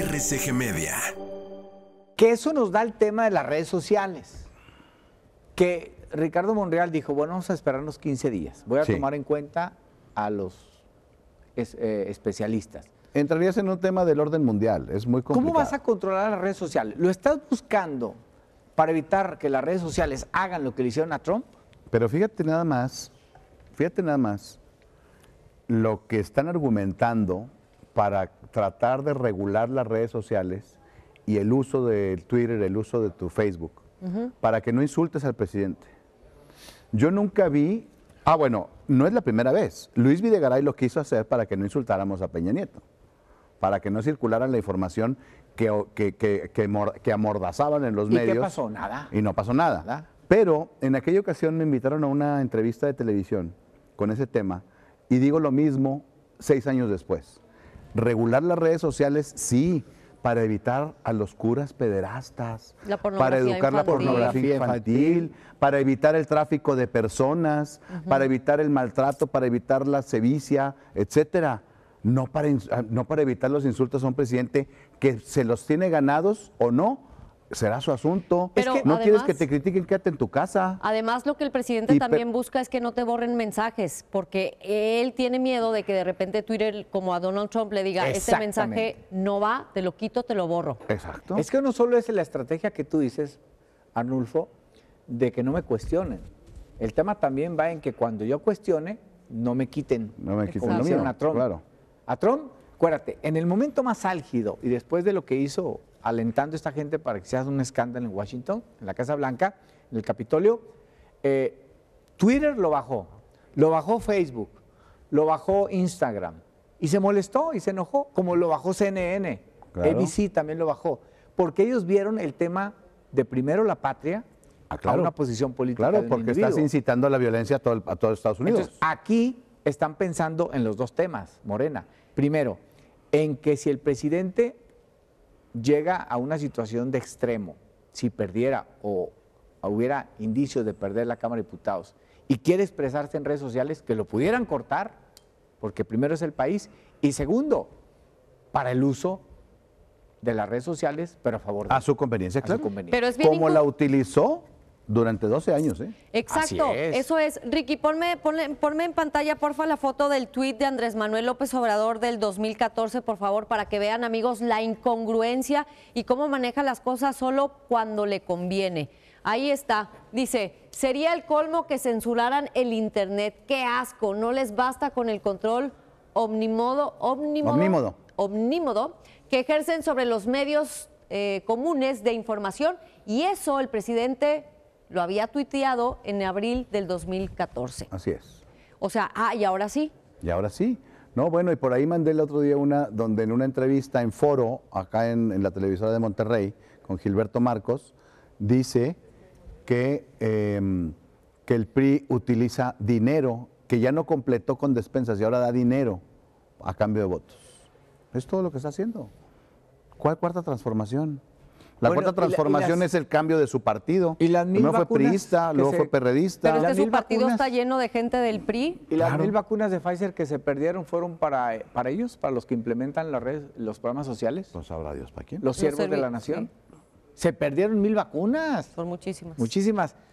RCG Media. Que eso nos da el tema de las redes sociales. Que Ricardo Monreal dijo, bueno, vamos a esperarnos 15 días. Voy a tomar en cuenta a los eh, especialistas. Entrarías en un tema del orden mundial, es muy complicado. ¿Cómo vas a controlar las redes sociales? ¿Lo estás buscando para evitar que las redes sociales hagan lo que le hicieron a Trump? Pero fíjate nada más, fíjate nada más, lo que están argumentando para tratar de regular las redes sociales y el uso del Twitter, el uso de tu Facebook, para que no insultes al presidente. Yo nunca vi, ah bueno, no es la primera vez, Luis Videgaray lo quiso hacer para que no insultáramos a Peña Nieto, para que no circularan la información que, que, amordazaban en los medios. ¿Y no pasó? Nada. Y no pasó nada. Pero en aquella ocasión me invitaron a una entrevista de televisión con ese tema y digo lo mismo seis años después. Regular las redes sociales, sí, para evitar a los curas pederastas, para educar la pornografía infantil, para evitar el tráfico de personas, para evitar el maltrato, para evitar la sevicia, etcétera. No ah, no para evitar los insultos a un presidente que se los tiene ganados o no, será su asunto. no quieres que te critiquen, quédate en tu casa. Además, lo que el presidente también busca es que no te borren mensajes, porque él tiene miedo de que de repente Twitter, como a Donald Trump, le diga, este mensaje no va, te lo quito, te lo borro. Exacto. Es que no solo es la estrategia que tú dices, Arnulfo, de que no me cuestionen. El tema también va en que cuando yo cuestione, no me quiten. No me quiten. Como a Trump. A Trump, acuérdate, en el momento más álgido y después de lo que hizo alentando a esta gente para que se haga un escándalo en Washington, en la Casa Blanca, en el Capitolio. Eh, Twitter lo bajó, lo bajó Facebook, lo bajó Instagram y se molestó y se enojó, como lo bajó CNN, ABC también lo bajó, porque ellos vieron el tema de primero la patria ah, a una posición política. Claro, porque estás incitando a la violencia a todos los Estados Unidos. Entonces, aquí están pensando en los dos temas, Morena. Primero, en que si el presidente llega a una situación de extremo, si perdiera o hubiera indicios de perder la Cámara de Diputados y quiere expresarse en redes sociales, que lo pudieran cortar, porque primero es el país, y segundo, para el uso de las redes sociales, pero a favor de... A su conveniencia, claro. Su conveniencia. ¿Cómo la utilizó? Durante 12 años, ¿eh? Exacto, eso es. Ricky, ponme, en pantalla, porfa, la foto del tuit de Andrés Manuel López Obrador del 2014, por favor, para que vean, amigos, la incongruencia y cómo maneja las cosas solo cuando le conviene. Ahí está, dice, sería el colmo que censuraran el Internet. Qué asco, no les basta con el control omnimodo, omnímodo. que ejercen sobre los medios eh, comunes de información y eso el presidente lo había tuiteado en abril del 2014. Así es. O sea, ah, y ahora sí. Y ahora sí. No, bueno, y por ahí mandé el otro día una, donde en una entrevista en foro, acá en, la televisora de Monterrey, con Gilberto Marcos, dice que, em, que el PRI utiliza dinero que ya no completó con despensas y ahora da dinero a cambio de votos. Es todo lo que está haciendo. ¿Cuál cuarta transformación? La cuarta transformación es el cambio de su partido. Y las mil Primero fue priista, luego fue perredista. Pero es que su partido está lleno de gente del PRI. Y las mil vacunas de Pfizer que se perdieron fueron para, para ellos, para los que implementan las redes, los programas sociales. Pues sabrá Dios para quién. Los siervos de la nación. Se perdieron mil vacunas. Son muchísimas. Muchísimas.